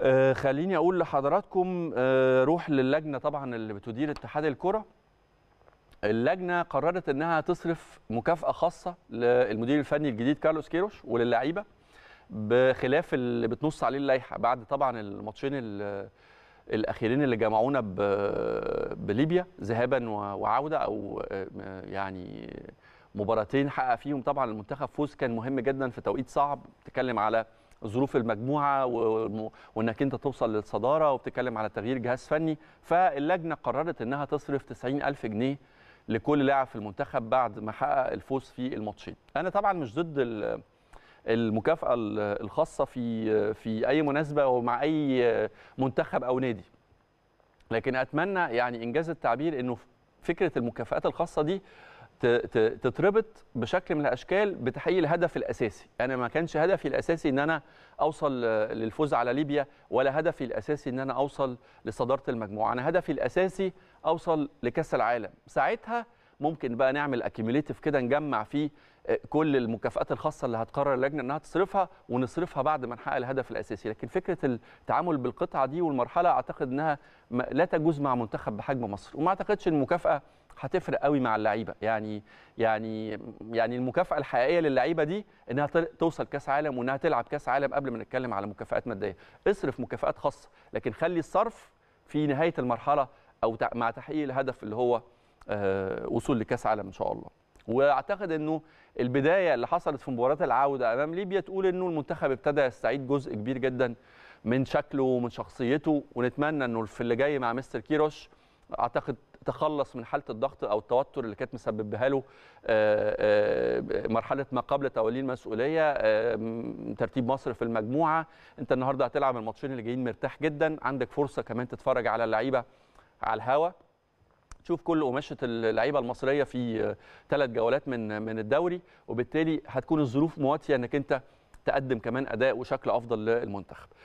آه، خليني اقول لحضراتكم آه، روح للجنه طبعا اللي بتدير اتحاد الكره اللجنه قررت انها تصرف مكافاه خاصه للمدير الفني الجديد كارلوس كيروش وللعيبه بخلاف اللي بتنص عليه اللائحه بعد طبعا الماتشين الاخيرين اللي جمعونا بليبيا ذهابا وعوده او آه، يعني مباراتين حقق فيهم طبعا المنتخب فوز كان مهم جدا في توقيت صعب بتتكلم على ظروف المجموعه وانك انت توصل للصداره وبتتكلم على تغيير جهاز فني فاللجنه قررت انها تصرف 90000 جنيه لكل لاعب في المنتخب بعد ما حقق الفوز في الماتشين انا طبعا مش ضد المكافاه الخاصه في في اي مناسبه ومع اي منتخب او نادي لكن اتمنى يعني انجاز التعبير انه فكره المكافآت الخاصه دي تتربط بشكل من الاشكال بتحقيق الهدف الاساسي انا ما كانش هدفي الاساسي ان انا اوصل للفوز على ليبيا ولا هدفي الاساسي ان انا اوصل لصداره المجموعه انا هدفي الاساسي اوصل لكاس العالم ساعتها ممكن بقى نعمل اكيميليتف كده نجمع فيه آه، كل المكافآت الخاصة اللي هتقرر اللجنة أنها تصرفها ونصرفها بعد ما نحقق الهدف الأساسي لكن فكرة التعامل بالقطعة دي والمرحلة أعتقد أنها لا تجوز مع منتخب بحجم مصر وما أعتقدش المكافأة هتفرق قوي مع اللعيبه يعني يعني يعني المكافاه الحقيقيه للعيبه دي انها توصل كاس عالم وانها تلعب كاس عالم قبل ما نتكلم على مكافآت ماديه اصرف مكافآت خاصه لكن خلي الصرف في نهايه المرحله او مع تحقيق الهدف اللي هو آه، وصول لكاس عالم ان شاء الله واعتقد انه البدايه اللي حصلت في مباراه العوده امام ليبيا تقول انه المنتخب ابتدى يستعيد جزء كبير جدا من شكله ومن شخصيته ونتمنى انه في اللي جاي مع مستر كيروش اعتقد تخلص من حاله الضغط او التوتر اللي كانت مسببها له آه، آه، مرحله ما قبل تولي المسؤوليه ترتيب مصر في المجموعه انت النهارده هتلعب الماتشين اللي جايين مرتاح جدا عندك فرصه كمان تتفرج على اللعيبه على الهوا تشوف كل قماشه اللعيبه المصريه في ثلاث جولات من من الدوري وبالتالي هتكون الظروف مواتيه انك انت تقدم كمان اداء وشكل افضل للمنتخب